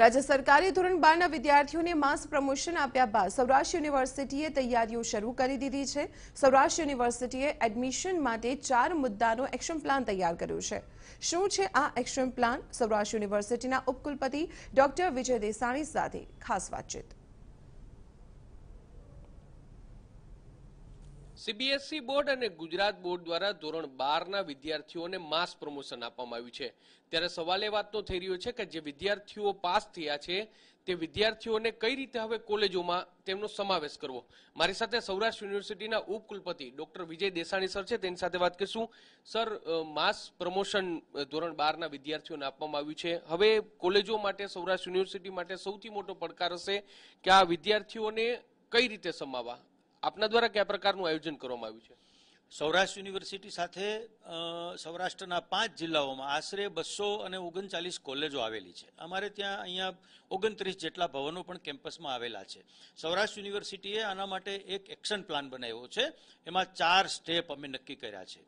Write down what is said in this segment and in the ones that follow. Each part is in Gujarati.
રાજ્ય સરકારે ધોરણ બારના વિદ્યાર્થીઓને માસ પ્રમોશન આપ્યા બાદ સૌરાષ્ટ્ર યુનિવર્સિટીએ તૈયારીઓ શરૂ કરી દીધી છે સૌરાષ્ટ્ર યુનિવર્સિટીએ એડમિશન માટે ચાર મુદ્દાનો એક્શન પ્લાન તૈયાર કર્યો છે શું છે આ એક્શન પ્લાન સૌરાષ્ટ્ર યુનિવર્સિટીના ઉપકુલપતિ ડોક્ટર વિજય દેસાણી સાથે ખાસ વાતચીત સીબીએસઈ બોર્ડ અને ગુજરાત બોર્ડ દ્વારા ધોરણ બારના વિદ્યાર્થીઓને માસ પ્રમોશન આપવામાં આવ્યું છે ત્યારે સવાલ એ વાતનો થઈ રહ્યો છે કે જે વિદ્યાર્થીઓ પાસ થયા છે તે વિદ્યાર્થીઓને કઈ રીતે હવે કોલેજોમાં તેમનો સમાવેશ કરવો મારી સાથે સૌરાષ્ટ્ર યુનિવર્સિટીના ઉપકુલપતિ ડોક્ટર વિજય દેસાણી સર છે તેની સાથે વાત કરીશું સર માસ પ્રમોશન ધોરણ બારના વિદ્યાર્થીઓને આપવામાં આવ્યું છે હવે કોલેજો માટે સૌરાષ્ટ્ર યુનિવર્સિટી માટે સૌથી મોટો પડકાર હશે કે આ વિદ્યાર્થીઓને કઈ રીતે સમાવા આપના દ્વારા કયા પ્રકારનું આયોજન કરવામાં આવ્યું છે સૌરાષ્ટ્ર યુનિવર્સિટી સાથે સૌરાષ્ટ્રના પાંચ જિલ્લાઓમાં આશરે બસો અને ઓગણચાલીસ કોલેજો આવેલી છે અમારે ત્યાં અહીંયા ઓગણત્રીસ જેટલા ભવનો પણ કેમ્પસમાં આવેલા છે સૌરાષ્ટ્ર યુનિવર્સિટીએ આના માટે એક એક્શન પ્લાન બનાવ્યો છે એમાં ચાર સ્ટેપ અમે નક્કી કર્યા છે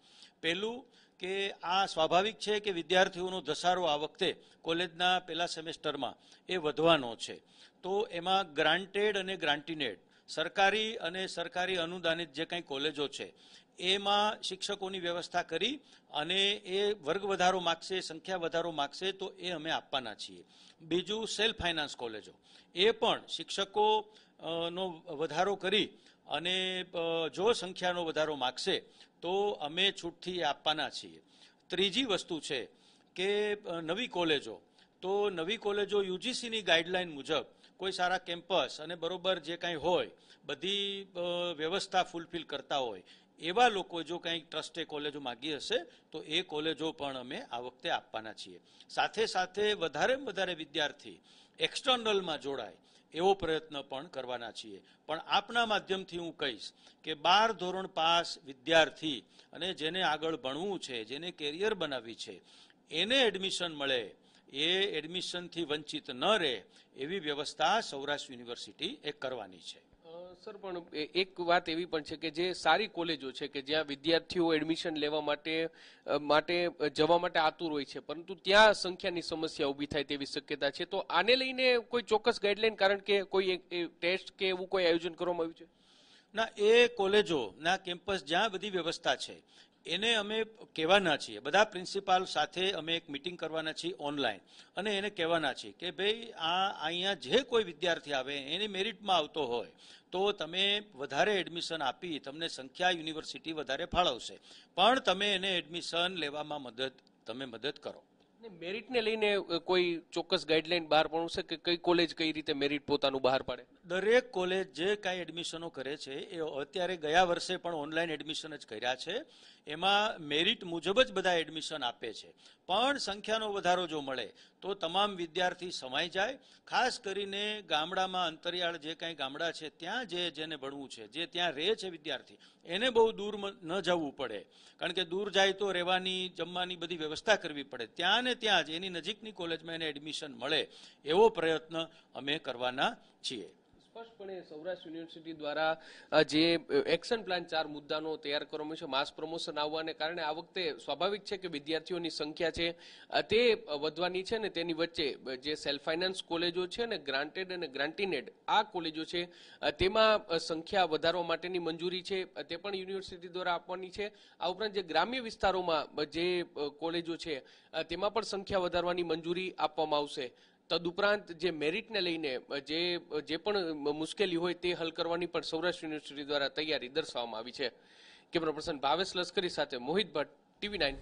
પહેલું કે આ સ્વાભાવિક છે કે વિદ્યાર્થીઓનો ધસારો આ વખતે કોલેજના પહેલા સેમેસ્ટરમાં એ વધવાનો છે તો એમાં ગ્રાન્ટેડ અને ગ્રાન્ટીનેડ સરકારી અને સરકારી અનુદાનિત જે કંઈ કોલેજો છે એમાં શિક્ષકોની વ્યવસ્થા કરી અને એ વર્ગ વધારો માગશે સંખ્યા વધારો માગશે તો એ અમે આપવાના છીએ બીજું સેલ્ફ ફાઇનાન્સ કોલેજો એ પણ શિક્ષકો નો વધારો કરી અને જો સંખ્યાનો વધારો માગશે તો અમે છૂટથી આપવાના છીએ ત્રીજી વસ્તુ છે કે નવી કોલેજો તો નવી કોલેજો યુજીસીની ગાઈડલાઇન મુજબ કોઈ સારા કેમ્પસ અને બરોબર જે કાંઈ હોય બધી વ્યવસ્થા ફૂલફિલ કરતા હોય એવા લોકો જો કંઈક ટ્રસ્ટે કોલેજો માગી હશે તો એ કોલેજો પણ અમે આ વખતે આપવાના છીએ સાથે સાથે વધારે વધારે વિદ્યાર્થી એક્સટર્નલમાં જોડાય એવો પ્રયત્ન પણ કરવાના છીએ પણ આપના માધ્યમથી હું કહીશ કે બાર ધોરણ પાસ વિદ્યાર્થી અને જેને આગળ ભણવું છે જેને કેરિયર બનાવવી છે એને એડમિશન મળે એ એડમિશનથી વંચિત ન રહે એવી વ્યવસ્થા સૌરાષ્ટ્ર યુનિવર્સિટી એ કરવાની છે સર પણ એક વાત એવી પણ છે કે જે સારી કોલેજો છે કે જ્યાં વિદ્યાર્થીઓ એડમિશન લેવા માટે માટે જવા માટે આતુર હોય છે પરંતુ ત્યાં સંખ્યાની સમસ્યા ઊભી થાય તેવી શક્યતા છે તો આને લઈને કોઈ ચોક્કસ ગાઈડલાઈન કારણ કે કોઈ ટેસ્ટ કે એવું કોઈ આયોજન કરવામાં આવ્યું છે ના એ કોલેજો ના કેમ્પસ જ્યાં બધી વ્યવસ્થા છે એને અમે કહેવાના છીએ બધા પ્રિન્સિપાલ સાથે અમે એક મિટિંગ કરવાના છીએ ઓનલાઈન અને એને કહેવાના છીએ કે ભાઈ આ અહીંયા જે કોઈ વિદ્યાર્થી આવે એની મેરિટમાં આવતો હોય તો તમે વધારે એડમિશન આપી તમને સંખ્યા યુનિવર્સિટી વધારે ફાળવશે પણ તમે એને એડમિશન લેવામાં મદદ તમે મદદ કરો મેરિટને લઈને કોઈ ચોક્કસ ગાઈડલાઈન બહાર પડશે કે કઈ કોલેજ કઈ રીતે મેરિટ પોતાનું બહાર પાડે દરેક કોલેજ જે કાંઈ એડમિશનો કરે છે એ અત્યારે ગયા વર્ષે પણ ઓનલાઈન એડમિશન જ કર્યા છે એમાં મેરિટ મુજબ જ બધા એડમિશન આપે છે પણ સંખ્યાનો વધારો જો મળે તો તમામ વિદ્યાર્થી સમાઈ જાય ખાસ કરીને ગામડામાં અંતરિયાળ જે કાંઈ ગામડા છે ત્યાં જે જેને ભણવું છે જે ત્યાં રહે છે વિદ્યાર્થી એને બહુ દૂર ન જવું પડે કારણ કે દૂર જાય તો રહેવાની જમવાની બધી વ્યવસ્થા કરવી પડે ત્યાંને ને ત્યાં જ એની નજીકની કોલેજમાં એને એડમિશન મળે એવો પ્રયત્ન અમે કરવાના છીએ સ્પષ્ટપણે સૌરાષ્ટ્ર યુનિવર્સિટી દ્વારા જે એક્શન પ્લાન ચાર મુદ્દાનો તૈયાર કરવામાં છે માસ પ્રમોશન આવવાને કારણે આ વખતે સ્વાભાવિક છે કે વિદ્યાર્થીઓની સંખ્યા છે તે વધવાની છે ને તેની વચ્ચે જે સેલ્ફ ફાઇનાન્સ કોલેજો છે ને ગ્રાન્ટેડ અને ગ્રાન્ટીનેડ આ કોલેજો છે તેમાં સંખ્યા વધારવા માટેની મંજૂરી છે તે પણ યુનિવર્સિટી દ્વારા આપવાની છે આ ઉપરાંત જે ગ્રામ્ય વિસ્તારોમાં જે કોલેજો છે તેમાં પણ સંખ્યા વધારવાની મંજૂરી આપવામાં આવશે તદુપરાંત જે મેરિટને લઈને જે જે પણ મુશ્કેલી હોય તે હલ કરવાની પણ સૌરાષ્ટ્ર યુનિવર્સિટી દ્વારા તૈયારી દર્શાવવામાં આવી છે કેમેરા પર્સન ભાવેશ લશ્કરી સાથે મોહિત ભટ્ટ ટીવી નાઇન